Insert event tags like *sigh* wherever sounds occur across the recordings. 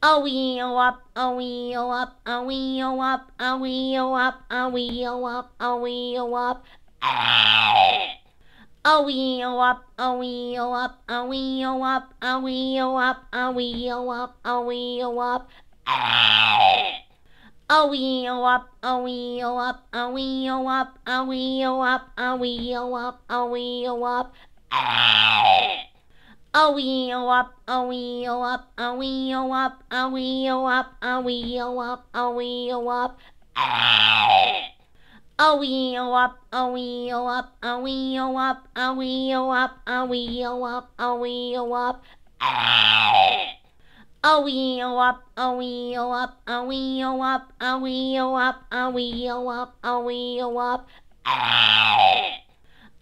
A wee o up, a wee o up, a wee o up, a wee o up, a wee o up, a wee o up. A wee o up, a wee o up, a wee o up, a wee o up, a wee up, a wee up. A wee up, a wee up, a wee up, a wee up, a wee up, a wee up. Oh we oh up, oh we up, oh we up, oh we up, oh we up, oh we up. Oh we up, oh we up, oh we up, oh we up, oh we up, oh we up. Oh we up, oh we up, oh we up, oh we up, oh we up, oh we up.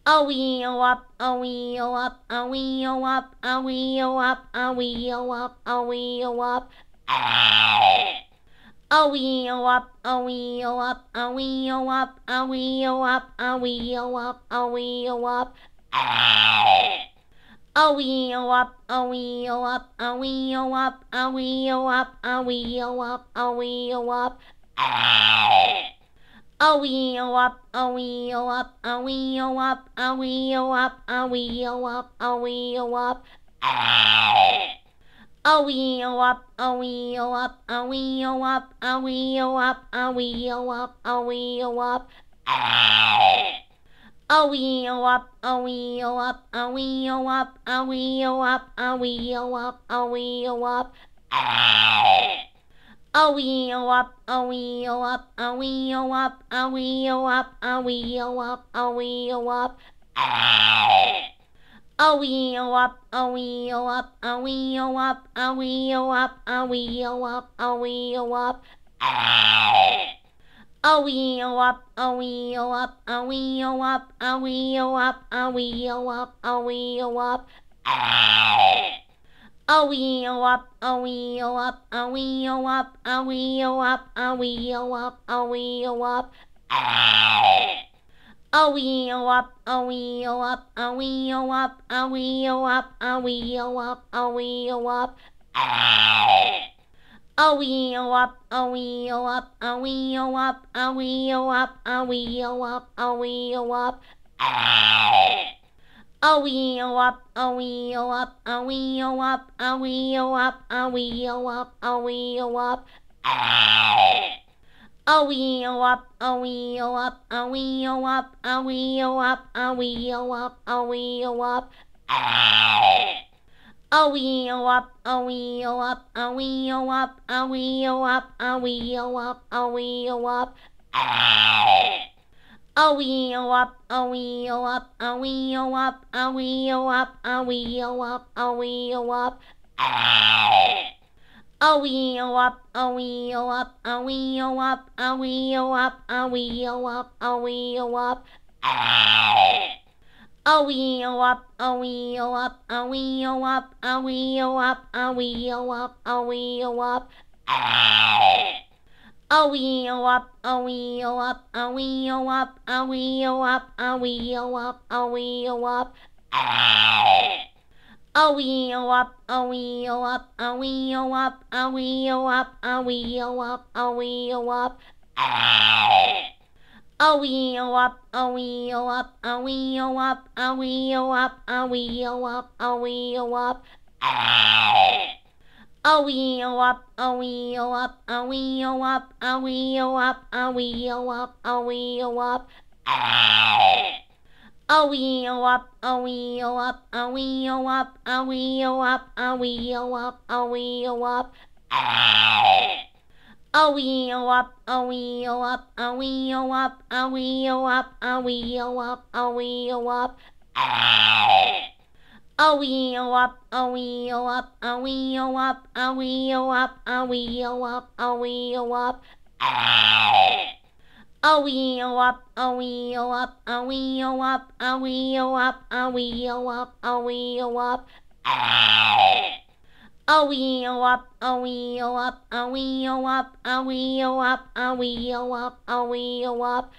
A wee up, a wee up, a wee up, a wee up, a wee up, a wee up. A wee up, a wee up, a wee up, a wee up, a wee up, a wee up. A wee up, a wee up, a wee up, a wee up, a wee up, a wee up. A wee up, a wee up, a wee up, a wee up, a wee up, a wee up. A wee up, a wee up, a wee up, a wee up, a wee up, a wee up. A wee up, a wee up, a wee up, a wee up, a wee up, a wee up. A wee up, a wee up, a wee up, a wee up, a wee up, a wee up. A wee up, a wee up, a wee up, a wee up, a wee up, a wee up. A wee up, a wee up, a wee up, a wee up, a wee up, a wee up. Oh wee oh up, oh wee oh up, oh wee oh up, oh wee oh up, oh wee oh up, oh wee oh up. Oh wee oh up, oh wee oh up, oh wee oh up, oh wee up, oh wee up, oh wee up. Oh wee up, oh wee up, oh wee up, oh wee up, oh wee up, oh wee up. Oh we oh up, oh we up, oh we up, oh we up, oh we up, oh we up. Oh we up, oh we up, oh we up, oh we up, oh we up, oh we up. Oh we up, oh we up, oh we up, oh we up, oh we up, oh we up. A wee o up, a wee o up, a wee o up, a wee o up, a wee o up, a wee o up. A wee o up, a wee o up, a wee o up, a wee o up, a wee o up, a wee o up. A wee o up, a wee o up, a wee o up, a wee o up, a wee o up, a wee o up. A wee o up, a wee o up, a wee o up, a wee o up, a wee o up, a wee o up. A wee o up, a wee o up, a wee o up, a wee o up, a wee up, a wee up. A wee up, a wee up, a wee up, a wee up, a wee up, a wee up. A wee up, a wee up, a wee up, a wee up, a wee up, a wee up. A wee up, a wee up, a wee up, a wee up, a wee up, a wee up. A wee up, a wee up, a wee up, a wee up, a wee up, a wee up. Oh wee oh up, oh wee oh up, oh wee oh up, oh wee oh up, oh wee oh up, oh wee oh up. Oh wee oh up, oh wee oh up, oh wee oh up, oh wee up, oh wee up, oh wee up. Oh wee up, oh wee up, oh wee up, oh wee up, oh wee up, oh wee up.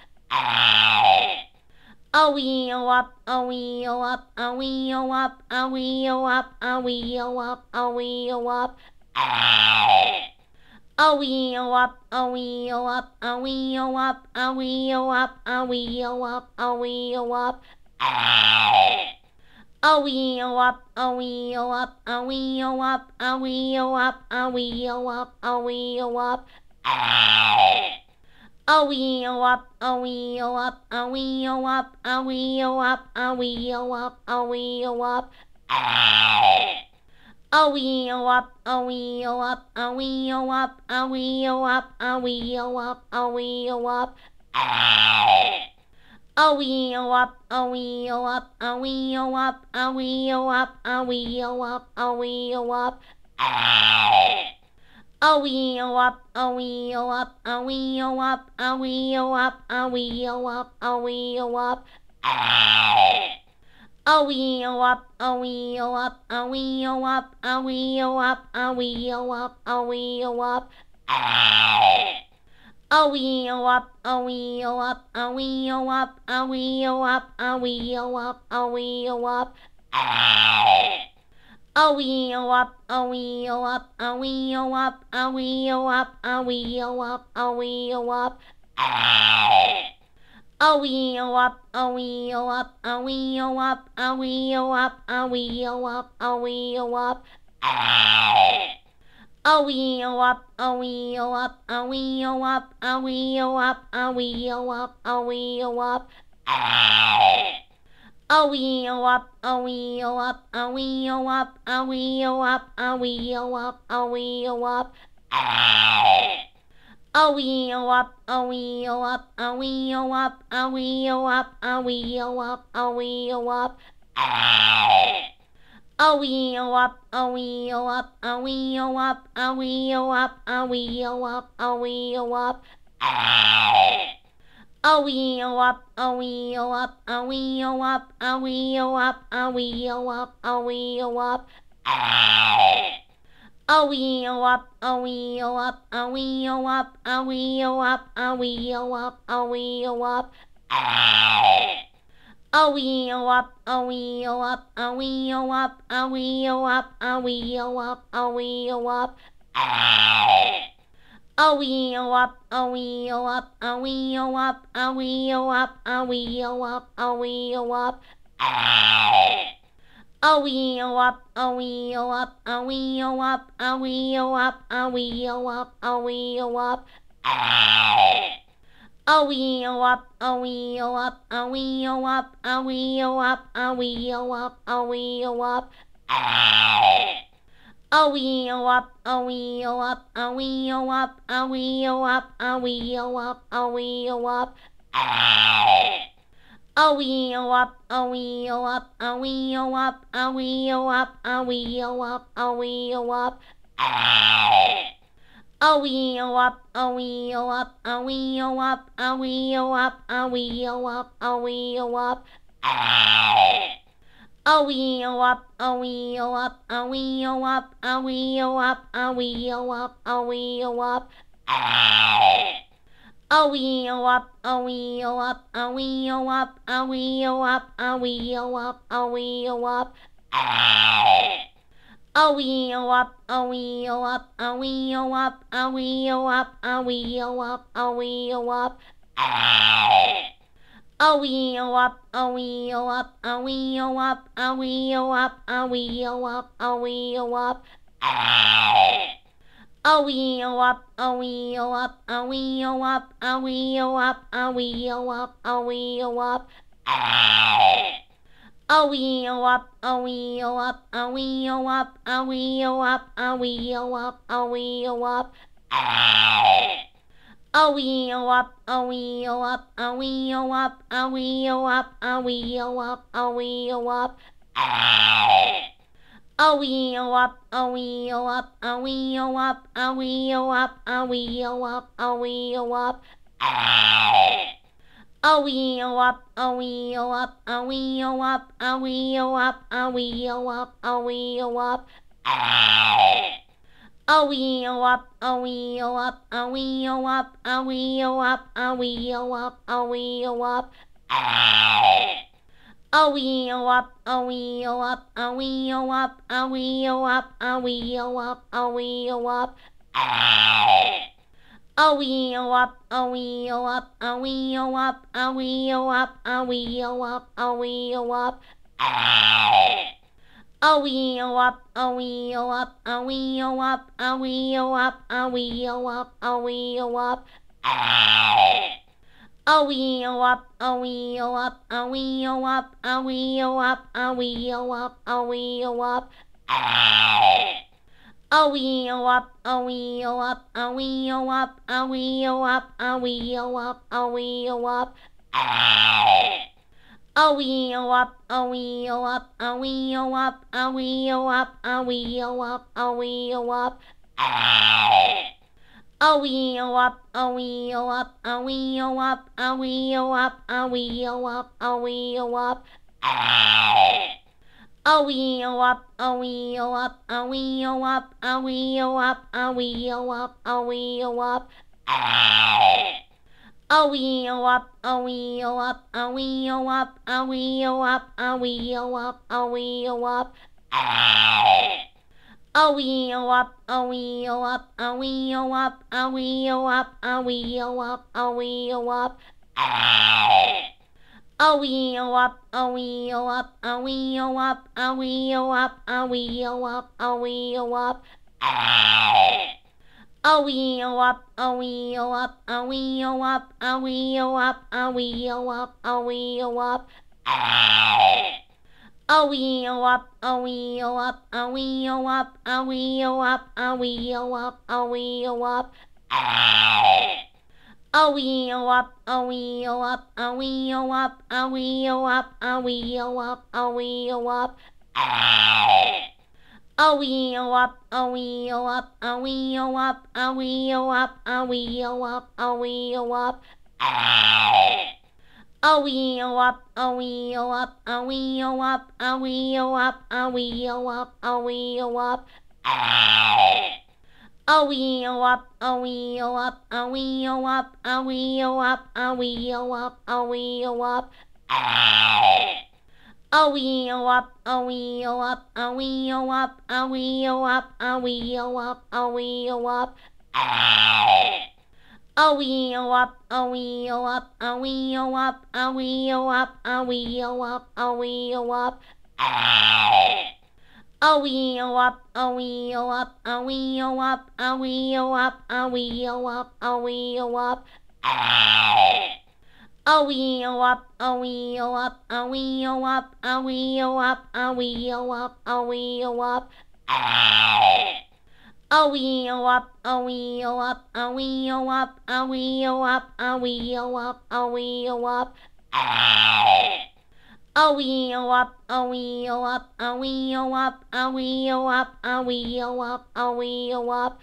A wee o up, a wee up, a wee up, a wee up, a wee up, a wee up. A wee up, a wee up, a wee up, a wee up, a wee up, a wee up. A wee up, a wee up, a wee up, a wee up, a wee up, a wee up. A wee up, a wee up, a wee up, a wee up, a wee up, a wee up. A wee up, a wee up, a wee up, a wee up, a wee up, a wee up. A wee up, a wee up, a wee up, a wee up, a wee up, a wee up. A wee o up, a wee o up, a wee o up, a wee o up, a wee o up, a wee o up. A wee o up, a wee o up, a wee o up, a wee o up, a wee up, a wee up. A wee up, a wee up, a wee up, a wee up, a wee up, a wee up. A wee up, a wee up, a wee up, a wee up, a wee up, a wee up. A wee up, a wee up, a wee up, a wee up, a wee up, a wee up. A wee up, a wee up, a wee up, a wee up, a wee up, a wee up. Oh wee oh up, oh wee oh up, oh wee oh up, oh wee oh up, oh wee oh up, oh wee oh up. Oh wee oh up, oh wee oh up, oh wee oh up, oh wee up, oh wee up, oh wee up. Oh wee up, oh wee up, oh wee up, oh wee up, oh wee up, oh wee up. A wee o up, a wee o up, a wee o up, a wee o up, a wee o up, a wee o up. A wee o up, a wee o up, a wee o up, a wee o up, a wee up, a wee up. A wee up, a wee up, a wee up, a wee up, a wee up, a wee up. A wee o up, a wee o up, a wee o up, a wee o up, a wee o up, a wee o up. A wee o up, a wee o up, a wee o up, a wee up, a wee up, a wee up. A wee up, a wee up, a wee up, a wee up, a wee up, a wee up. A wee o up, a wee o up, a wee o up, a wee o up, a wee o up, a wee o up. A wee o up, a wee o up, a wee o up, a wee o up, a wee up, a wee up. A wee up, a wee up, a wee up, a wee up, a wee up, a wee up. A wee up, a wee up, a wee up, a wee up, a wee up, a wee up. A wee up, a wee up, a wee up, a wee up, a wee up, a wee up. A wee up, a wee up, a wee up, a wee up, a wee up, a wee up. A wee o up, a wee o up, a wee o up, a wee o up, a wee o up, a wee o up. A wee o up, a wee o up, a wee o up, a wee o up, a wee up, a wee up. A wee up, a wee up, a wee up, a wee up, a wee up, a wee up. A wee o up, a wee o up, a wee o up, a wee o up, a wee o up, a wee o up. A wee o up, a wee o up, a wee o up, a wee o up, a wee up, a wee up. A wee up, a wee up, a wee up, a wee up, a wee up, a wee up. Oh wee oh up, oh wee oh up, oh wee oh up, oh wee oh up, oh wee oh up, oh wee oh up. Oh wee oh up, oh wee oh up, oh wee oh up, oh wee up, oh wee up, oh wee up. Oh wee up, oh wee up, oh wee up, oh wee up, oh wee up, oh wee up. A wee o up, a wee o up, a wee o up, a wee o up, a wee o up, a wee o up. A wee o up, a wee o up, a wee o up, a wee o up, a wee up, a wee up. A wee up, a wee up, a wee up, a wee up, a wee up, a wee up. A wee up, a wee up, a wee up, a wee up, a wee up, a wee up. A wee up, a wee up, a wee up, a wee up, a wee up, a wee up. A wee up, a wee up, a wee up, a wee up, a wee up, a wee up. Oh wee oh up, oh wee oh up, oh wee oh up, oh wee oh up, oh wee oh up, oh wee oh up. Oh wee oh up, oh wee oh up, oh wee oh up, oh wee oh up, oh wee up, oh wee up. Oh wee up, oh wee up, oh wee up, oh wee up, oh wee up, oh wee up. A wee up, a wee up, a wee up, a wee up, a wee up, a wee up. A wee up, a wee up, a wee up, a wee up, a wee up, a wee up. A wee up, a wee up, a wee up, a wee up, a wee up, a wee up. Oh wee oh up, oh wee oh up, oh wee oh up, oh wee oh up, oh wee oh up, oh wee oh up. Oh wee oh up, oh wee oh up, oh wee oh up, oh wee up, oh wee up, oh wee up. Oh wee up, oh wee up, oh wee up, oh wee up, oh wee up, oh wee up. A wee o up, a wee o up, a wee o up, a wee o up, a wee o up, a wee o up. A wee o up, a wee o up, a wee o up, a wee o up, a wee up, a wee up. A wee up, a wee up, a wee up, a wee up, a wee up, a wee up. A wee up, a wee up, a wee up, a wee up, a wee up, a wee up. A wee up, a wee up, a wee up, a wee up, a wee up, a wee up. A wee up, a wee up, a wee up, a wee up, a wee up, a wee up.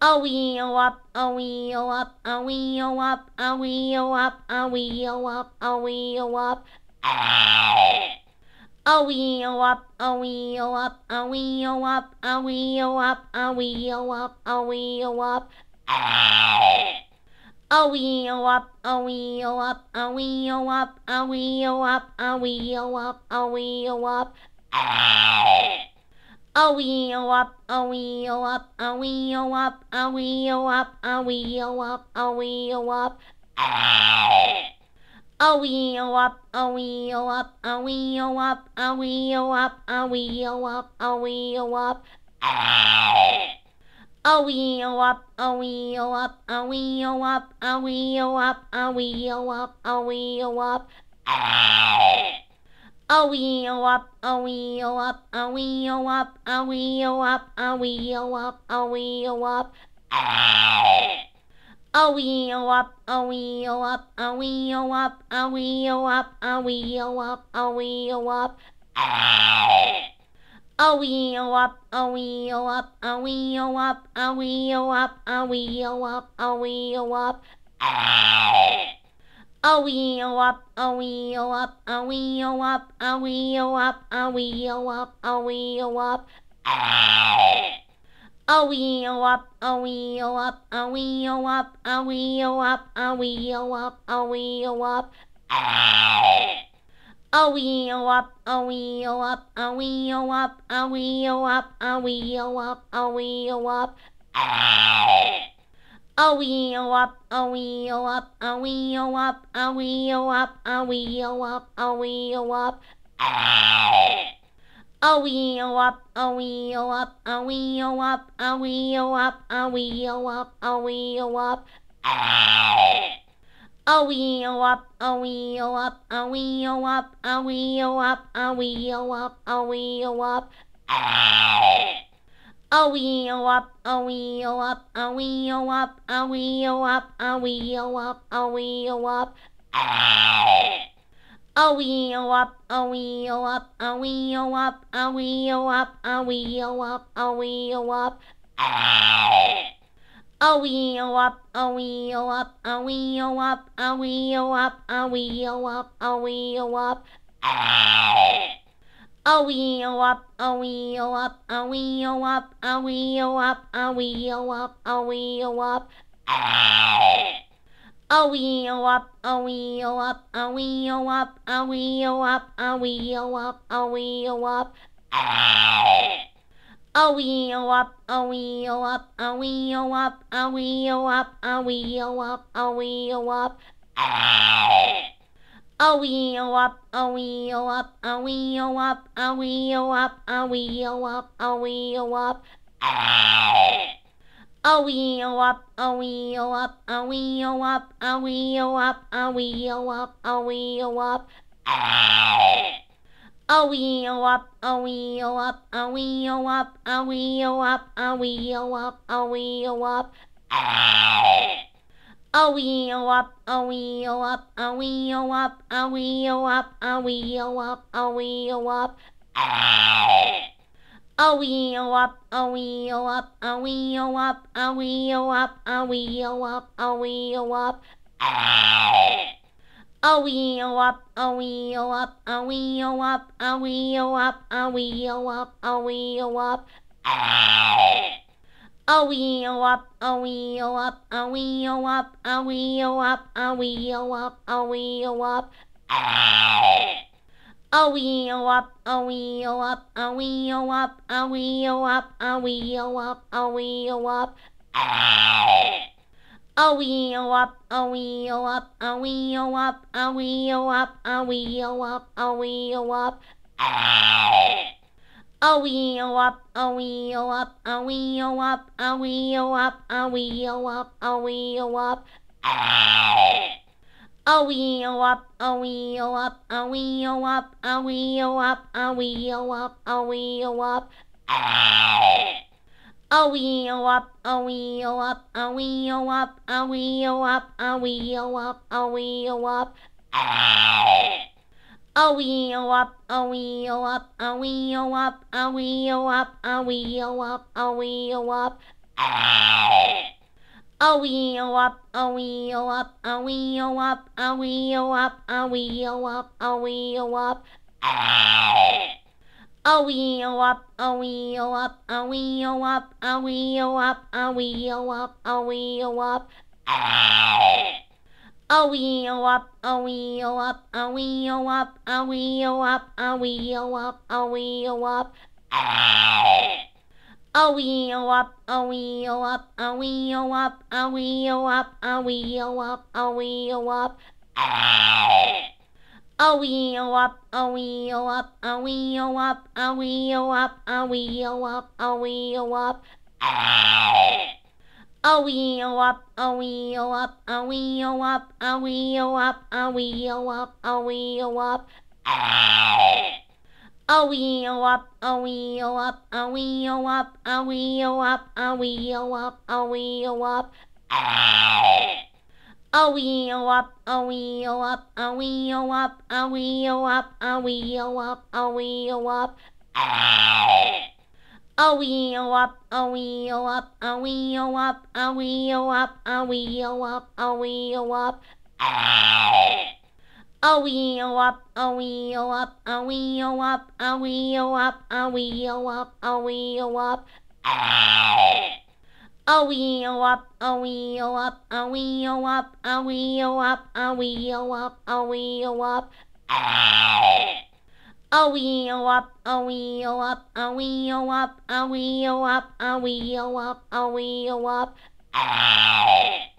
A wee o up, a wee o up, a wee o up, a wee o up, a wee o up, a wee o up. A wee o up, a wee o up, a wee o up, a wee o up, a wee up, a wee up. A wee up, a wee up, a wee up, a wee up, a wee up, a wee up. A wee up, a wee up, a wee up, a wee up, a wee up, a wee up. A wee up, a wee up, a wee up, a wee up, a wee up, a wee up. A wee up, a wee up, a wee up, a wee up, a wee up, a wee up. Oh wee oh up, oh wee oh up, oh wee up, oh wee up, oh wee up, oh wee up. Oh wee up, oh wee up, oh wee up, oh wee up, oh wee up, oh wee up. Oh wee up, oh wee up, oh wee up, oh wee up, oh wee up, oh wee up a wheel up, a wheel up, a wheel up, a wheel up, a wheel up, a wheel up. A wheel up, a wheel up, a wheel up, a wheel up, a wheel up, a wheel up. A wheel up, a wheel up, a wheel up, a wheel up, a wheel up, a wheel up. A wee up, a wee up, a wee up, a wee up, a wee up, a wee up. A wee up, a wee up, a wee up, a wee up, a wee up, a wee up. A wee up, a wee up, a wee up, a wee up, a wee up, a wee up. Oh wee oh up, oh wee oh up, oh wee oh up, oh wee oh up, oh wee oh up, oh wee oh up. Oh wee oh up, oh wee oh up, oh wee oh up, oh wee oh up, oh wee up, oh wee up. Oh wee up, oh wee up, oh wee up, oh wee up, oh wee up, oh wee up. A wee up, a wee up, a wee up, a wee up, a wee up, a wee up. A wee up, a wee up, a wee up, a wee up, a wee up, a wee up. A wee up, a wee up, a wee up, a wee up, a wee up, a wee up. Oh wee oh up, oh wee oh up, oh wee oh up, oh wee oh up, oh wee oh up, oh wee oh up. Oh wee oh up, oh wee oh up, oh wee oh up, oh wee oh up, oh wee up, oh wee up. Oh wee up, oh wee up, oh wee up, oh wee up, oh wee up, oh wee up. Oh we oh up, oh we oh up, oh we oh up, oh we oh up, oh we oh up, oh we oh up. Oh we oh up, oh we oh up, oh we oh up, oh we oh up, oh we up, oh we up. Oh we up, oh we up, oh we up, oh we up, oh we up, oh we up. A wee up, a wee up, a wee up, a wee up, a wee up, a wee up. A wee up, a wee up, a wee up, a wee up, a wee up, a wee up. A wee up, a wee up, a wee up, a wee up, a wee up, a wee up. A wee o up, a wee o up, a wee o up, a wee o up, a wee o up, a wee o up. A wee o up, a wee o up, a wee o up, a wee o up, a wee up, a wee up. A wee up, a wee up, a wee up, a wee up, a wee up, a wee up. A wee up, a wee up, a wee up, a wee up, a wee up, a wee up. A wee up, a wee up, a wee up, a wee up, a wee up, a wee up. A wee up, a wee up, a wee up, a wee up, a wee up, a wee up. Oh wee oh up, oh wee oh up, oh wee oh up, oh wee oh up, oh wee oh up, oh wee oh up. Oh wee oh up, oh wee oh up, oh wee oh up, oh wee oh up, oh wee oh up, oh wee oh up. Oh wee oh up, oh wee oh up, oh wee oh up, oh wee oh up, oh wee oh up, oh wee oh up. Oh wee oh up, oh wee oh up, oh wee oh up, oh wee oh up, oh wee oh up, oh wee oh up. Oh wee oh up, oh wee oh up, oh wee oh up, oh wee oh up, oh wee up, oh wee up. Oh wee up, oh wee up, oh wee up, oh wee up, oh wee up, oh wee up. Awee oh up, awee oh up, awee oh up, awee oh up, awee oh up, awee oh up. Awee oh up, awee oh up, awee oh up, awee oh up, awee oh up, awee oh up. Awee oh up, awee oh up, awee oh up, awee oh up, awee oh up, awee oh up. A wee o up, a wee up, a wee up, a wee up, a wee up, a wee up. *laughs*